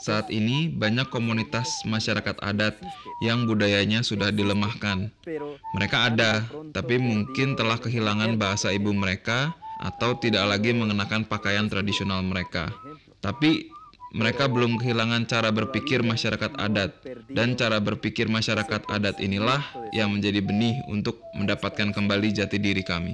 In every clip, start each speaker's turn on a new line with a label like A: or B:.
A: Saat ini banyak komunitas masyarakat adat yang budayanya sudah dilemahkan. Mereka ada, tapi mungkin telah kehilangan bahasa ibu mereka atau tidak lagi mengenakan pakaian tradisional mereka. Tapi mereka belum kehilangan cara berpikir masyarakat adat dan cara berpikir masyarakat adat inilah yang menjadi benih untuk mendapatkan kembali jati diri kami.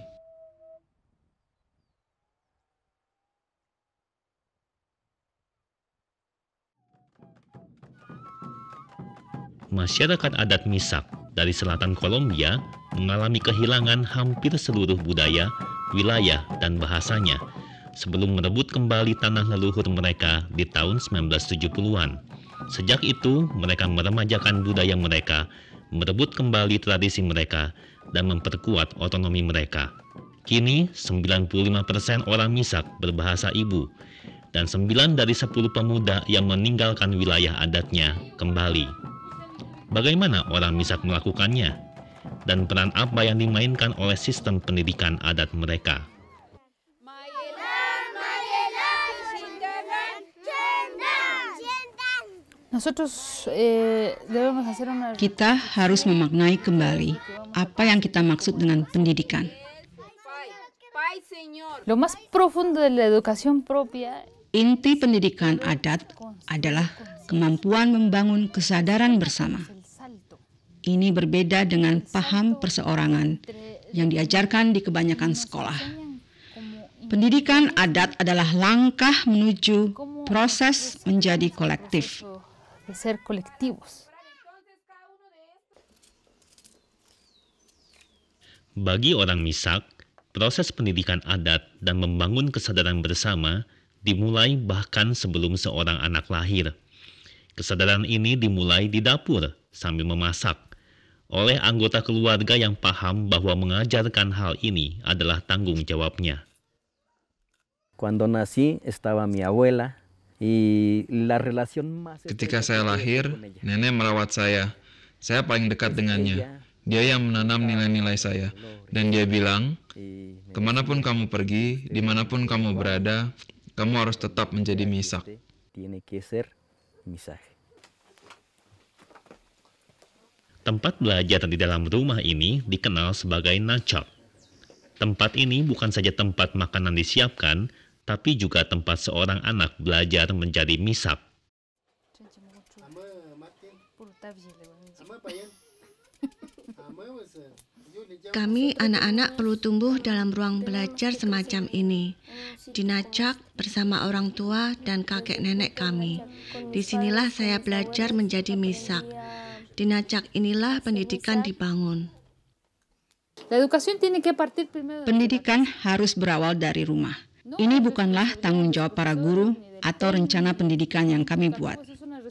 B: masyarakat adat Misak dari selatan Kolombia mengalami kehilangan hampir seluruh budaya, wilayah, dan bahasanya sebelum merebut kembali tanah leluhur mereka di tahun 1970-an. Sejak itu, mereka meremajakan budaya mereka, merebut kembali tradisi mereka, dan memperkuat otonomi mereka. Kini, 95% orang Misak berbahasa ibu, dan 9 dari 10 pemuda yang meninggalkan wilayah adatnya kembali. Bagaimana orang bisa melakukannya? Dan peran apa yang dimainkan oleh sistem pendidikan adat mereka?
C: Nah, eh, kita
D: harus memaknai kembali apa yang kita maksud dengan pendidikan. Inti pendidikan adat adalah kemampuan membangun kesadaran bersama. Ini berbeda dengan paham perseorangan yang diajarkan di kebanyakan sekolah. Pendidikan adat adalah langkah menuju proses menjadi kolektif.
B: Bagi orang Misak, proses pendidikan adat dan membangun kesadaran bersama dimulai bahkan sebelum seorang anak lahir. Kesadaran ini dimulai di dapur sambil memasak oleh anggota keluarga yang paham bahwa mengajarkan hal ini adalah tanggung jawabnya. Ketika saya lahir,
A: nenek merawat saya. Saya paling dekat dengannya. Dia yang menanam nilai-nilai saya. Dan dia bilang, kemanapun kamu pergi, dimanapun kamu berada,
B: kamu harus tetap menjadi misak.
A: Tiene que ser misaje.
B: Tempat belajar di dalam rumah ini dikenal sebagai nacok. Tempat ini bukan saja tempat makanan disiapkan, tapi juga tempat seorang anak belajar menjadi misap.
E: Kami anak-anak perlu tumbuh dalam ruang belajar semacam ini. Dinajak bersama orang tua dan kakek nenek kami. Disinilah saya belajar menjadi misak. Di Nacak inilah pendidikan dibangun. Pendidikan harus berawal dari rumah. Ini
D: bukanlah tanggung jawab para guru atau rencana pendidikan yang kami buat.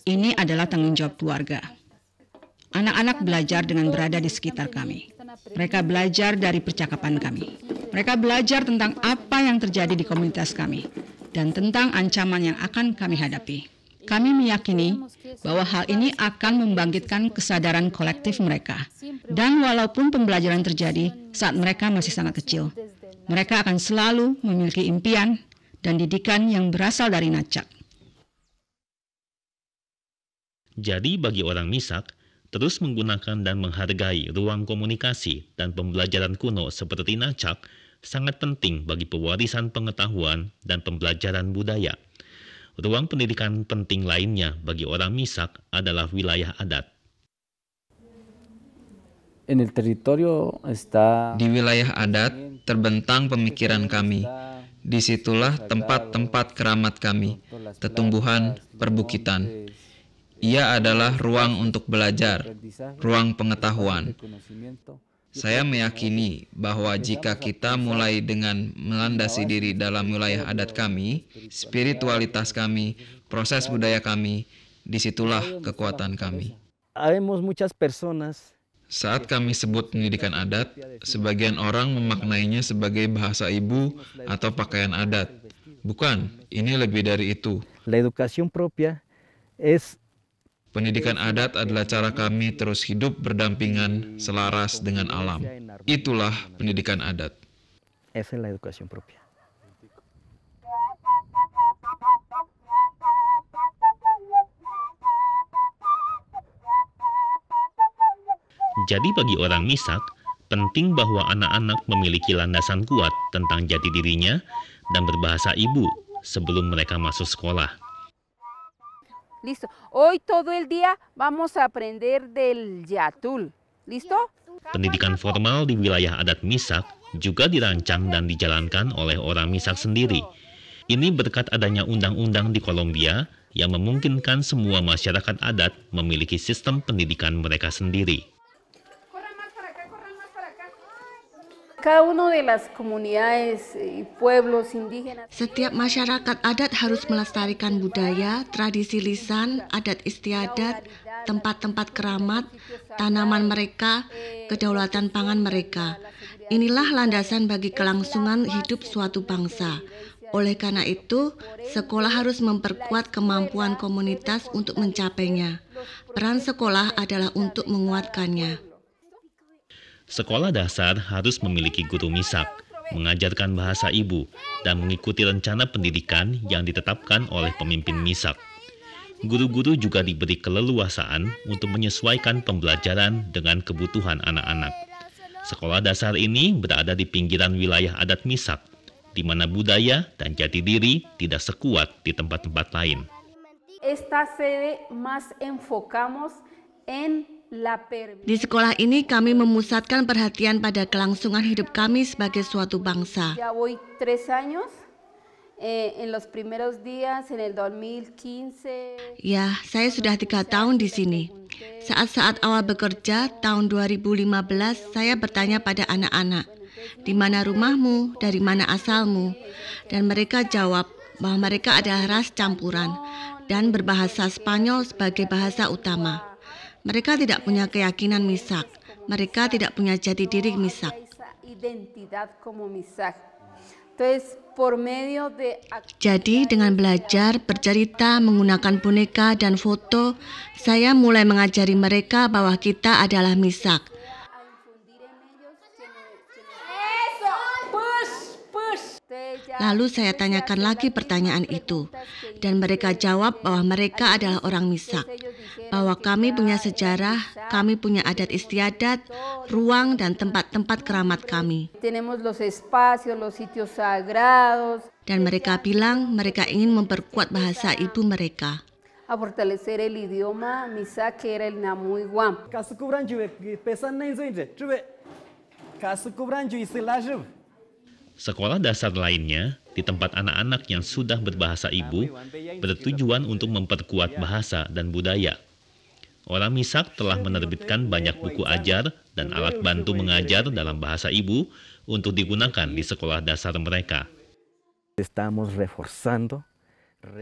D: Ini adalah tanggung jawab keluarga. Anak-anak belajar dengan berada di sekitar kami. Mereka belajar dari percakapan kami. Mereka belajar tentang apa yang terjadi di komunitas kami dan tentang ancaman yang akan kami hadapi. Kami meyakini bahwa hal ini akan membangkitkan kesadaran kolektif mereka. Dan walaupun pembelajaran terjadi saat mereka masih sangat kecil, mereka akan selalu memiliki impian dan didikan yang berasal dari nacak.
B: Jadi bagi orang Misak, terus menggunakan dan menghargai ruang komunikasi dan pembelajaran kuno seperti nacak sangat penting bagi pewarisan pengetahuan dan pembelajaran budaya. Ruang pendidikan penting lainnya bagi orang Misak adalah wilayah adat.
A: Di wilayah adat terbentang pemikiran kami. Disitulah tempat-tempat keramat kami, tetumbuhan, perbukitan. Ia adalah ruang untuk belajar, ruang pengetahuan. Saya meyakini bahwa jika kita mulai dengan melandasi diri dalam wilayah adat kami, spiritualitas kami, proses budaya kami, disitulah kekuatan kami. Saat kami sebut pendidikan adat, sebagian orang memaknainya sebagai bahasa ibu atau pakaian adat. Bukan, ini lebih dari itu. La educación propia es Pendidikan adat adalah cara kami terus hidup berdampingan selaras dengan alam. Itulah pendidikan adat.
B: Jadi bagi orang misak, penting bahwa anak-anak memiliki landasan kuat tentang jati dirinya dan berbahasa ibu sebelum mereka masuk sekolah.
C: Listo. Hoy todo el día vamos a aprender del yatul. ¿Listo?
B: Pendidikan formal di wilayah adat Misak juga dirancang dan dijalankan oleh orang Misak sendiri. Ini berkat adanya undang-undang di Kolombia yang memungkinkan semua masyarakat adat memiliki sistem pendidikan mereka sendiri.
C: Cada uno de las comunidades y pueblos indígenas.
E: Setiap masyarakat adat harus melestarikan budaya, tradisi lisan, adat istiadat, tempat-tempat keramat, tanaman mereka, kedaulatan pangan mereka. Inilah landasan bagi kelangsungan hidup suatu bangsa. Oleh karena itu, sekolah harus memperkuat kemampuan komunitas untuk mencapainya. Peran sekolah adalah untuk menguatkannya.
B: Sekolah dasar harus memiliki guru misak, mengajarkan bahasa ibu, dan mengikuti rencana pendidikan yang ditetapkan oleh pemimpin misak. Guru-guru juga diberi keleluasaan untuk menyesuaikan pembelajaran dengan kebutuhan anak-anak. Sekolah dasar ini berada di pinggiran wilayah adat misak, di mana budaya dan jati diri tidak sekuat di tempat-tempat lain.
C: Esta sede más enfocamos en
E: di sekolah ini kami memusatkan perhatian pada kelangsungan hidup kami sebagai suatu bangsa. Ya, eh, ya saya sudah tiga tahun di sini. Saat-saat awal bekerja tahun 2015, saya bertanya pada anak-anak, di mana rumahmu, dari mana asalmu? Dan mereka jawab bahwa mereka adalah ras campuran dan berbahasa Spanyol sebagai bahasa utama. Mereka tidak punya keyakinan misak. Mereka tidak punya jati diri misak. Jadi dengan belajar bercerita menggunakan boneka dan foto, saya mulai mengajari mereka bahwa kita adalah misak. Lalu saya tanyakan lagi pertanyaan itu, dan mereka jawab bahwa mereka adalah orang misak, bahwa kami punya sejarah, kami punya adat istiadat, ruang, dan tempat-tempat keramat kami. Dan mereka bilang mereka ingin memperkuat bahasa ibu mereka.
B: Sekolah dasar lainnya di tempat anak-anak yang sudah berbahasa ibu bertujuan untuk memperkuat bahasa dan budaya. Orang Misak telah menerbitkan banyak buku ajar dan alat bantu mengajar dalam bahasa ibu untuk digunakan di sekolah dasar mereka.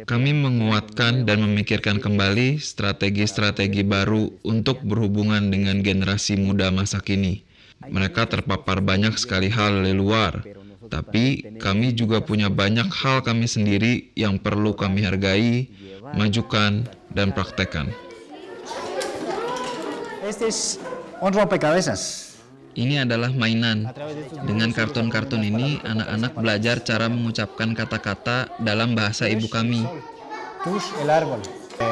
A: Kami menguatkan dan memikirkan kembali strategi-strategi baru untuk berhubungan dengan generasi muda masa kini. Mereka terpapar banyak sekali hal dari luar, tapi kami juga punya banyak hal kami sendiri yang perlu kami hargai, majukan, dan praktekkan. Ini adalah mainan. Dengan kartun-kartun ini, anak-anak belajar cara mengucapkan kata-kata dalam bahasa ibu kami. Eh,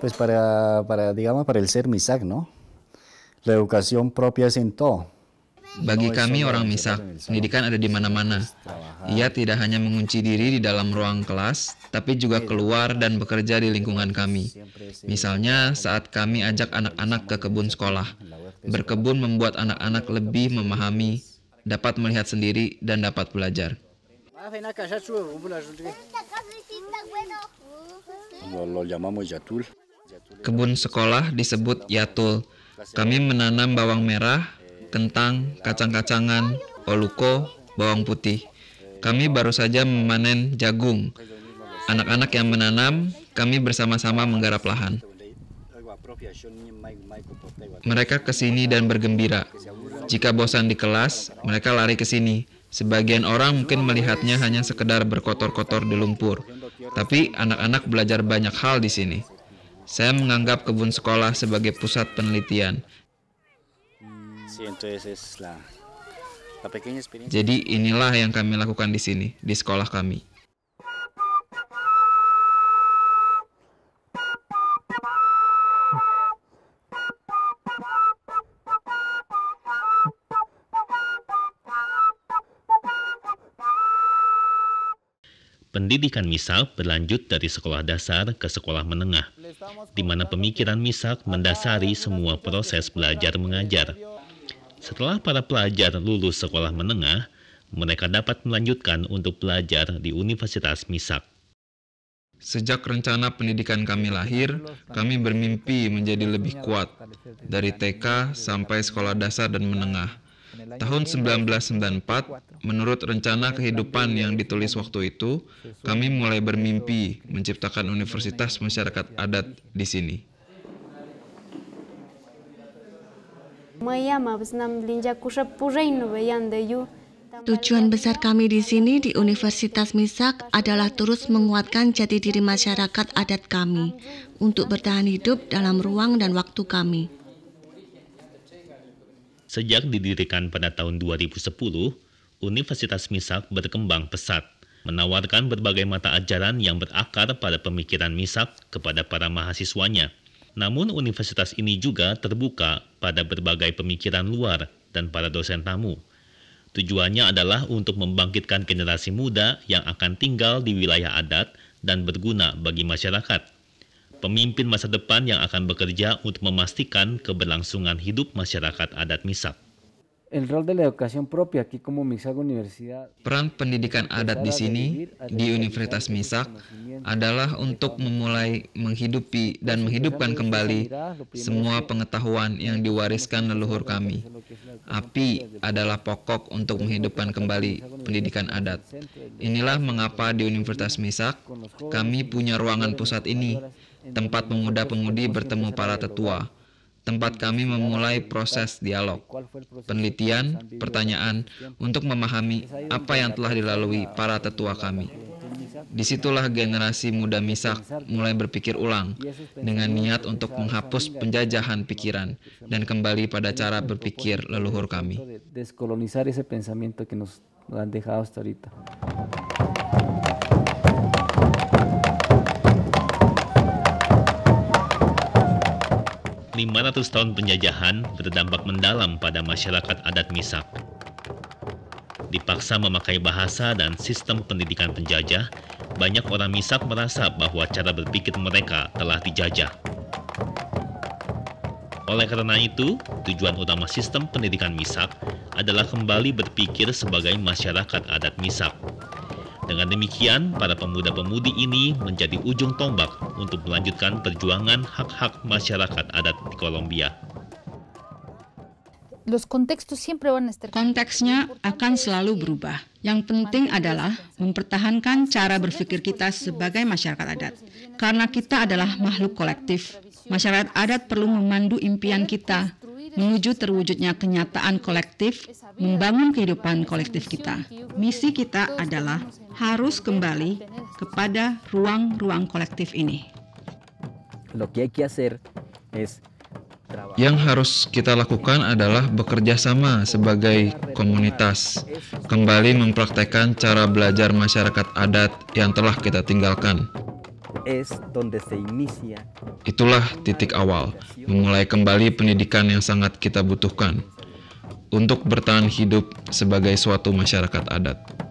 A: pues para, para, digamos, para el ser Misak, ¿no? Bagi kami orang misak, pendidikan ada di mana-mana. Ia tidak hanya mengunci diri di dalam ruang kelas, tapi juga keluar dan bekerja di lingkungan kami. Misalnya saat kami ajak anak-anak ke kebun sekolah. Berkebun membuat anak-anak lebih memahami, dapat melihat sendiri, dan dapat belajar. Kebun sekolah disebut yatul, kami menanam bawang merah, kentang, kacang-kacangan, oluko, bawang putih. Kami baru saja memanen jagung. Anak-anak yang menanam, kami bersama-sama menggarap lahan. Mereka ke sini dan bergembira. Jika bosan di kelas, mereka lari ke sini. Sebagian orang mungkin melihatnya hanya sekedar berkotor-kotor di lumpur. Tapi anak-anak belajar banyak hal di sini. Saya menganggap kebun sekolah sebagai pusat penelitian. Jadi inilah yang kami lakukan di sini, di sekolah kami.
B: Pendidikan Misak berlanjut dari sekolah dasar ke sekolah menengah, di mana pemikiran Misak mendasari semua proses belajar mengajar. Setelah para pelajar lulus sekolah menengah, mereka dapat melanjutkan untuk belajar di Universitas Misak. Sejak rencana pendidikan kami lahir, kami bermimpi menjadi lebih kuat,
A: dari TK sampai sekolah dasar dan menengah. Tahun 1994, menurut rencana kehidupan yang ditulis waktu itu, kami mulai bermimpi menciptakan universitas masyarakat adat di sini.
E: Tujuan besar kami di sini di Universitas Misak adalah terus menguatkan jati diri masyarakat adat kami untuk bertahan hidup dalam ruang dan waktu kami.
B: Sejak didirikan pada tahun 2010, Universitas Misak berkembang pesat, menawarkan berbagai mata ajaran yang berakar pada pemikiran Misak kepada para mahasiswanya. Namun universitas ini juga terbuka pada berbagai pemikiran luar dan para dosen tamu. Tujuannya adalah untuk membangkitkan generasi muda yang akan tinggal di wilayah adat dan berguna bagi masyarakat pemimpin masa depan yang akan bekerja untuk memastikan keberlangsungan hidup masyarakat adat Misak. Peran pendidikan adat di sini di Universitas Misak adalah
A: untuk memulai menghidupi dan menghidupkan ya kembali semua pengetahuan yang diwariskan leluhur kami. Api adalah pokok untuk menghidupkan kembali pendidikan adat. Inilah mengapa di Universitas Misak kami punya ruangan pusat ini tempat pemuda-pemudi bertemu para tetua, tempat kami memulai proses dialog, penelitian, pertanyaan untuk memahami apa yang telah dilalui para tetua kami. Disitulah generasi muda Misak mulai berpikir ulang dengan niat untuk menghapus penjajahan pikiran dan kembali pada cara berpikir leluhur kami.
B: 500 tahun penjajahan berdampak mendalam pada masyarakat adat Misak. Dipaksa memakai bahasa dan sistem pendidikan penjajah, banyak orang Misak merasa bahwa cara berpikir mereka telah dijajah. Oleh karena itu, tujuan utama sistem pendidikan Misak adalah kembali berpikir sebagai masyarakat adat Misak. Dengan demikian, para pemuda-pemudi ini menjadi ujung tombak untuk melanjutkan perjuangan hak-hak masyarakat adat di Kolombia.
D: Konteksnya akan selalu berubah. Yang penting adalah mempertahankan cara berpikir kita sebagai masyarakat adat. Karena kita adalah makhluk kolektif. Masyarakat adat perlu memandu impian kita menuju terwujudnya kenyataan kolektif, membangun kehidupan kolektif kita. Misi kita adalah harus kembali kepada ruang-ruang kolektif ini.
A: Yang harus kita lakukan adalah bekerja sama sebagai komunitas, kembali mempraktekkan cara belajar masyarakat adat yang telah kita tinggalkan. Itulah titik awal, memulai kembali pendidikan yang sangat kita butuhkan untuk bertahan hidup sebagai suatu masyarakat adat.